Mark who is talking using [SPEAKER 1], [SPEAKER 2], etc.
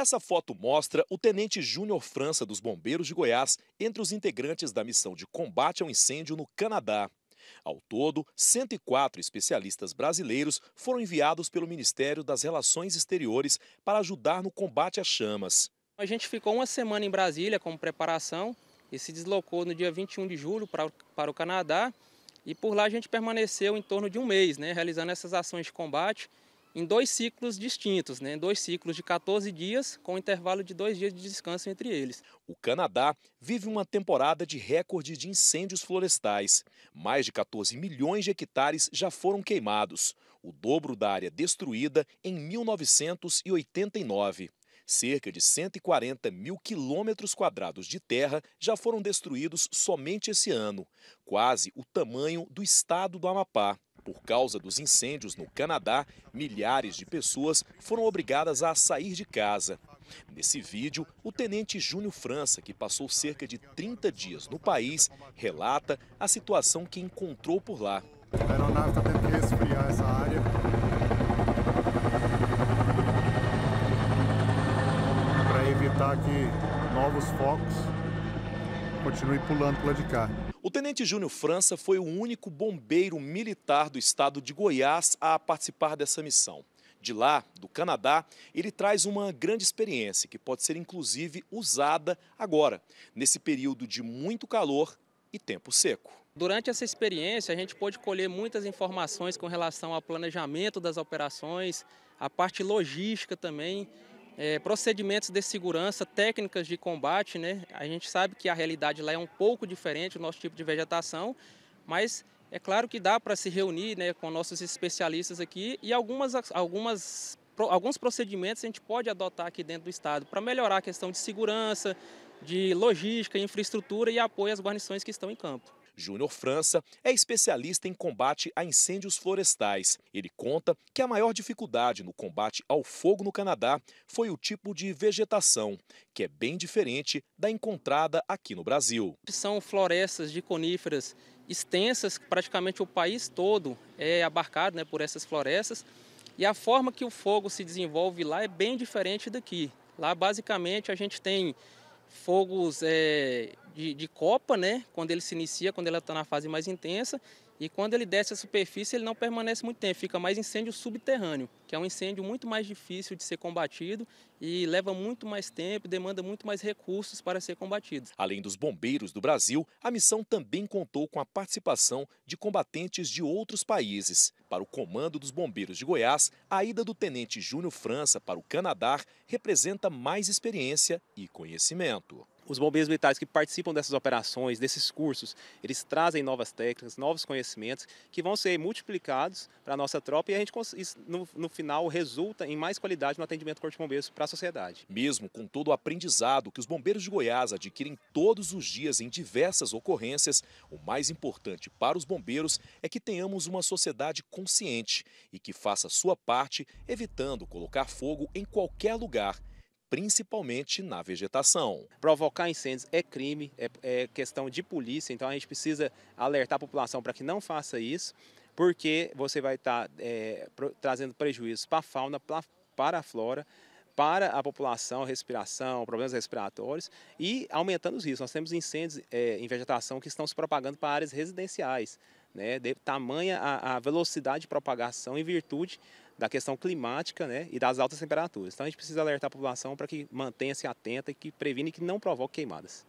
[SPEAKER 1] Essa foto mostra o Tenente Júnior França dos Bombeiros de Goiás entre os integrantes da missão de combate ao incêndio no Canadá. Ao todo, 104 especialistas brasileiros foram enviados pelo Ministério das Relações Exteriores para ajudar no
[SPEAKER 2] combate às chamas. A gente ficou uma semana em Brasília como preparação e se deslocou no dia 21 de julho para, para o Canadá. E por lá a gente permaneceu em torno de um mês, né, realizando essas ações de combate em dois ciclos distintos, né? dois ciclos de 14 dias, com um intervalo de dois dias de descanso entre eles. O Canadá vive uma temporada de
[SPEAKER 1] recorde de incêndios florestais. Mais de 14 milhões de hectares já foram queimados, o dobro da área destruída em 1989. Cerca de 140 mil quilômetros quadrados de terra já foram destruídos somente esse ano, quase o tamanho do estado do Amapá. Por causa dos incêndios no Canadá, milhares de pessoas foram obrigadas a sair de casa. Nesse vídeo, o tenente Júnior França, que passou cerca de 30 dias no país, relata a situação que encontrou por lá. A aeronave está tendo que resfriar
[SPEAKER 2] essa área. Para evitar que novos focos continuem pulando para lá de cá.
[SPEAKER 1] O tenente Júnior França foi o único bombeiro militar do estado de Goiás a participar dessa missão. De lá, do Canadá, ele traz uma grande experiência que pode ser inclusive usada agora, nesse período de muito calor e tempo seco.
[SPEAKER 2] Durante essa experiência, a gente pôde colher muitas informações com relação ao planejamento das operações, a parte logística também é, procedimentos de segurança, técnicas de combate. Né? A gente sabe que a realidade lá é um pouco diferente, o nosso tipo de vegetação, mas é claro que dá para se reunir né, com nossos especialistas aqui e algumas, algumas, alguns procedimentos a gente pode adotar aqui dentro do Estado para melhorar a questão de segurança, de logística, infraestrutura e apoio às guarnições que estão em campo. Júnior França é especialista em combate a incêndios
[SPEAKER 1] florestais. Ele conta que a maior dificuldade no combate ao fogo no Canadá foi o tipo de vegetação, que é bem diferente da encontrada aqui no Brasil. São
[SPEAKER 2] florestas de coníferas extensas, praticamente o país todo é abarcado né, por essas florestas. E a forma que o fogo se desenvolve lá é bem diferente daqui. Lá, basicamente, a gente tem fogos é, de, de copa, né? Quando ele se inicia, quando ela está na fase mais intensa, e quando ele desce à superfície, ele não permanece muito tempo, fica mais incêndio subterrâneo, que é um incêndio muito mais difícil de ser combatido e leva muito mais tempo, demanda muito mais recursos para ser combatido. Além dos bombeiros do Brasil,
[SPEAKER 1] a missão também contou com a participação de combatentes de outros países. Para o Comando dos Bombeiros de Goiás, a ida do Tenente Júnior França para o Canadá representa
[SPEAKER 3] mais experiência e conhecimento os bombeiros militares que participam dessas operações, desses cursos, eles trazem novas técnicas, novos conhecimentos que vão ser multiplicados para a nossa tropa e a gente, no, no final, resulta em mais qualidade no atendimento do Corpo de Bombeiros para a
[SPEAKER 1] sociedade. Mesmo com todo o aprendizado que os bombeiros de Goiás adquirem todos os dias em diversas ocorrências, o mais importante para os bombeiros é que tenhamos uma sociedade consciente e que faça sua parte, evitando colocar fogo em qualquer lugar
[SPEAKER 3] principalmente na vegetação. Provocar incêndios é crime, é, é questão de polícia, então a gente precisa alertar a população para que não faça isso, porque você vai estar tá, é, trazendo prejuízos para a fauna, pra, para a flora, para a população, respiração, problemas respiratórios e aumentando os riscos. Nós temos incêndios é, em vegetação que estão se propagando para áreas residenciais né? De tamanha a, a velocidade de propagação em virtude da questão climática né, e das altas temperaturas. Então a gente precisa alertar a população para que mantenha-se atenta e que previne que não provoque queimadas.